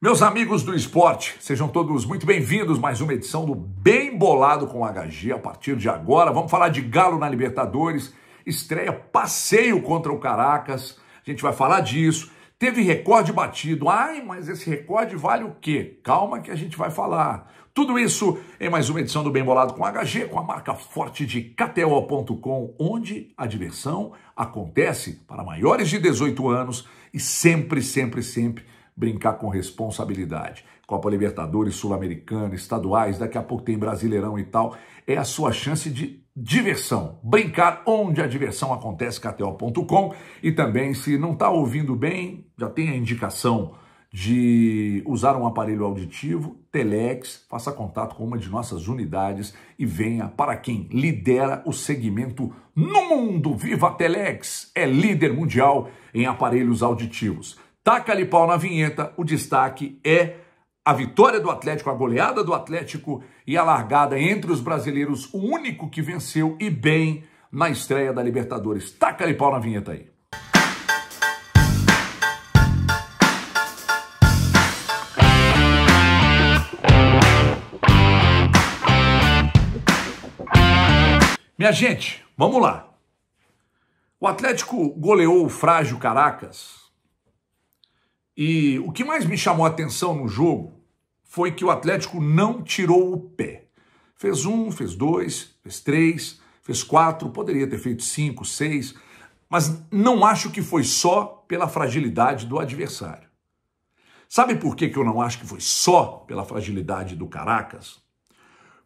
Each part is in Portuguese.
Meus amigos do esporte, sejam todos muito bem-vindos. Mais uma edição do Bem Bolado com HG. A partir de agora, vamos falar de Galo na Libertadores. Estreia passeio contra o Caracas. A gente vai falar disso. Teve recorde batido. Ai, mas esse recorde vale o quê? Calma que a gente vai falar. Tudo isso em mais uma edição do Bem Bolado com HG, com a marca forte de KTO.com, onde a diversão acontece para maiores de 18 anos e sempre, sempre, sempre brincar com responsabilidade. Copa Libertadores, Sul-Americana, estaduais, daqui a pouco tem Brasileirão e tal. É a sua chance de diversão. Brincar onde a diversão acontece, KTO.com. E também, se não está ouvindo bem, já tem a indicação de usar um aparelho auditivo, Telex, faça contato com uma de nossas unidades e venha para quem lidera o segmento no mundo. Viva Telex! É líder mundial em aparelhos auditivos. Taca-lhe pau na vinheta, o destaque é a vitória do Atlético, a goleada do Atlético e a largada entre os brasileiros, o único que venceu e bem na estreia da Libertadores. Taca-lhe pau na vinheta aí. Minha gente, vamos lá. O Atlético goleou o frágil Caracas e o que mais me chamou a atenção no jogo foi que o Atlético não tirou o pé. Fez um, fez dois, fez três, fez quatro, poderia ter feito cinco, seis, mas não acho que foi só pela fragilidade do adversário. Sabe por que, que eu não acho que foi só pela fragilidade do Caracas?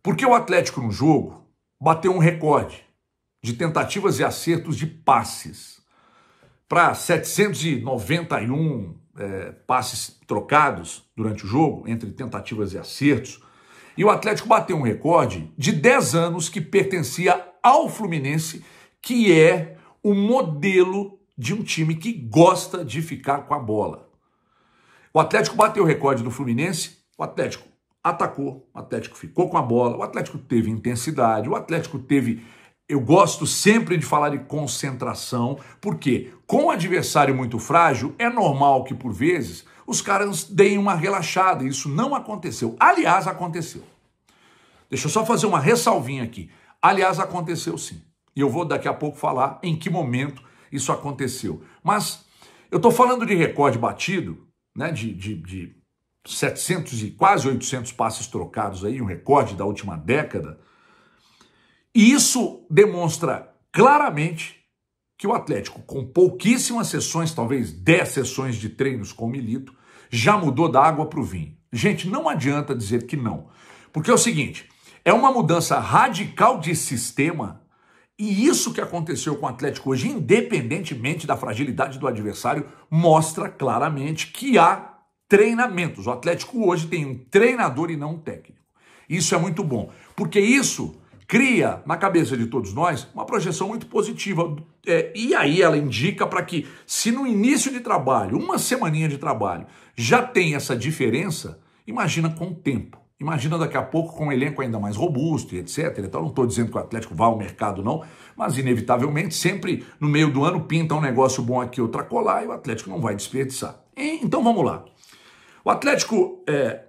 Porque o Atlético no jogo bateu um recorde de tentativas e acertos de passes para 791 é, passes trocados durante o jogo, entre tentativas e acertos. E o Atlético bateu um recorde de 10 anos que pertencia ao Fluminense, que é o modelo de um time que gosta de ficar com a bola. O Atlético bateu o recorde do Fluminense, o Atlético atacou, o Atlético ficou com a bola, o Atlético teve intensidade, o Atlético teve eu gosto sempre de falar de concentração, porque com um adversário muito frágil, é normal que, por vezes, os caras deem uma relaxada. Isso não aconteceu. Aliás, aconteceu. Deixa eu só fazer uma ressalvinha aqui. Aliás, aconteceu sim. E eu vou daqui a pouco falar em que momento isso aconteceu. Mas eu estou falando de recorde batido, né, de, de, de 700 e quase 800 passes trocados aí, um recorde da última década. E isso demonstra claramente que o Atlético, com pouquíssimas sessões, talvez 10 sessões de treinos com o Milito, já mudou da água para o vinho. Gente, não adianta dizer que não. Porque é o seguinte, é uma mudança radical de sistema e isso que aconteceu com o Atlético hoje, independentemente da fragilidade do adversário, mostra claramente que há treinamentos. O Atlético hoje tem um treinador e não um técnico. Isso é muito bom, porque isso cria na cabeça de todos nós uma projeção muito positiva. É, e aí ela indica para que, se no início de trabalho, uma semaninha de trabalho, já tem essa diferença, imagina com o tempo. Imagina daqui a pouco com um elenco ainda mais robusto e etc. Então, não estou dizendo que o Atlético vá ao mercado, não, mas inevitavelmente, sempre no meio do ano, pinta um negócio bom aqui, outra colar, e o Atlético não vai desperdiçar. Então vamos lá. O Atlético, é,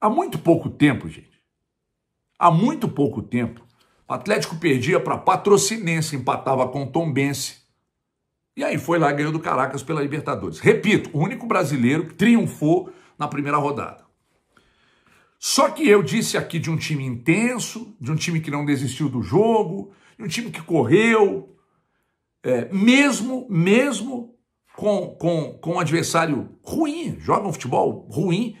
há muito pouco tempo, gente, Há muito pouco tempo, o Atlético perdia para Patrocinense, empatava com Tombense. E aí foi lá e ganhou do Caracas pela Libertadores. Repito, o único brasileiro que triunfou na primeira rodada. Só que eu disse aqui de um time intenso, de um time que não desistiu do jogo, de um time que correu, é, mesmo, mesmo com, com, com um adversário ruim, joga um futebol ruim,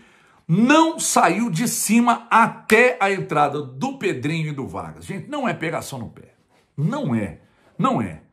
não saiu de cima até a entrada do Pedrinho e do Vargas. Gente, não é pegação no pé. Não é. Não é.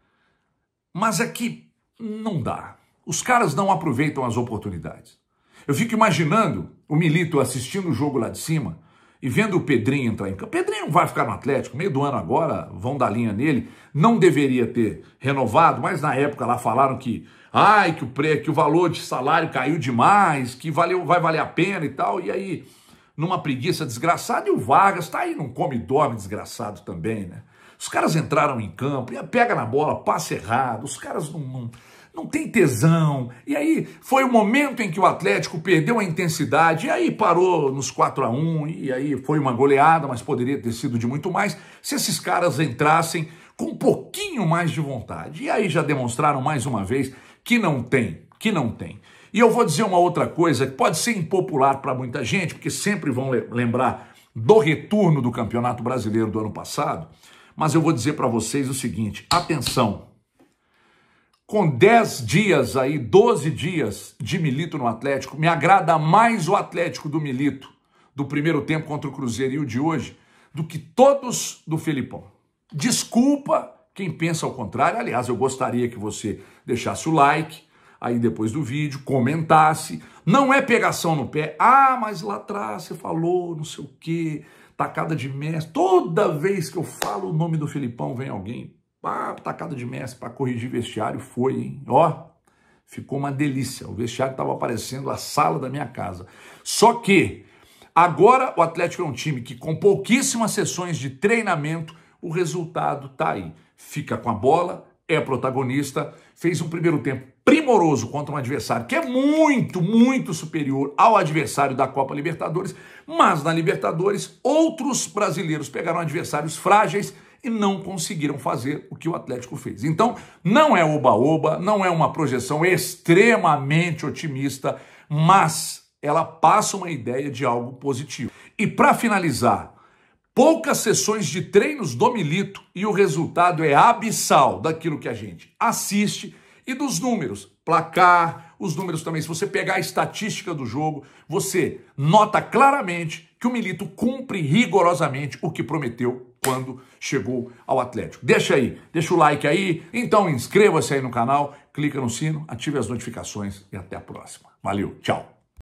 Mas é que não dá. Os caras não aproveitam as oportunidades. Eu fico imaginando o Milito assistindo o jogo lá de cima, e vendo o Pedrinho entrar em campo, Pedrinho vai ficar no Atlético, meio do ano agora, vão dar linha nele, não deveria ter renovado, mas na época lá falaram que, ai, que o, pre, que o valor de salário caiu demais, que valeu, vai valer a pena e tal, e aí, numa preguiça desgraçada, e o Vargas tá aí, não come e dorme desgraçado também, né? Os caras entraram em campo, pega na bola, passa errado, os caras não, não não tem tesão. E aí foi o momento em que o Atlético perdeu a intensidade, e aí parou nos 4 a 1 e aí foi uma goleada, mas poderia ter sido de muito mais, se esses caras entrassem com um pouquinho mais de vontade. E aí já demonstraram mais uma vez que não tem, que não tem. E eu vou dizer uma outra coisa que pode ser impopular para muita gente, porque sempre vão lembrar do retorno do Campeonato Brasileiro do ano passado, mas eu vou dizer para vocês o seguinte: atenção, com 10 dias aí, 12 dias de Milito no Atlético, me agrada mais o Atlético do Milito do primeiro tempo contra o Cruzeiro e o de hoje do que todos do Felipão. Desculpa quem pensa ao contrário. Aliás, eu gostaria que você deixasse o like aí depois do vídeo, comentasse. Não é pegação no pé. Ah, mas lá atrás você falou não sei o quê, tacada de mestre. Toda vez que eu falo o nome do Felipão, vem alguém ah, tacada de mestre para corrigir vestiário, foi, hein? Ó, ficou uma delícia. O vestiário estava aparecendo a sala da minha casa. Só que agora o Atlético é um time que com pouquíssimas sessões de treinamento, o resultado tá aí. Fica com a bola, é protagonista, fez um primeiro tempo primoroso contra um adversário que é muito, muito superior ao adversário da Copa Libertadores, mas na Libertadores outros brasileiros pegaram adversários frágeis e não conseguiram fazer o que o Atlético fez. Então, não é oba-oba, não é uma projeção extremamente otimista, mas ela passa uma ideia de algo positivo. E para finalizar, poucas sessões de treinos do Milito e o resultado é abissal daquilo que a gente assiste e dos números, placar, os números também. Se você pegar a estatística do jogo, você nota claramente que o Milito cumpre rigorosamente o que prometeu quando chegou ao Atlético. Deixa aí, deixa o like aí, então inscreva-se aí no canal, clica no sino, ative as notificações e até a próxima. Valeu, tchau!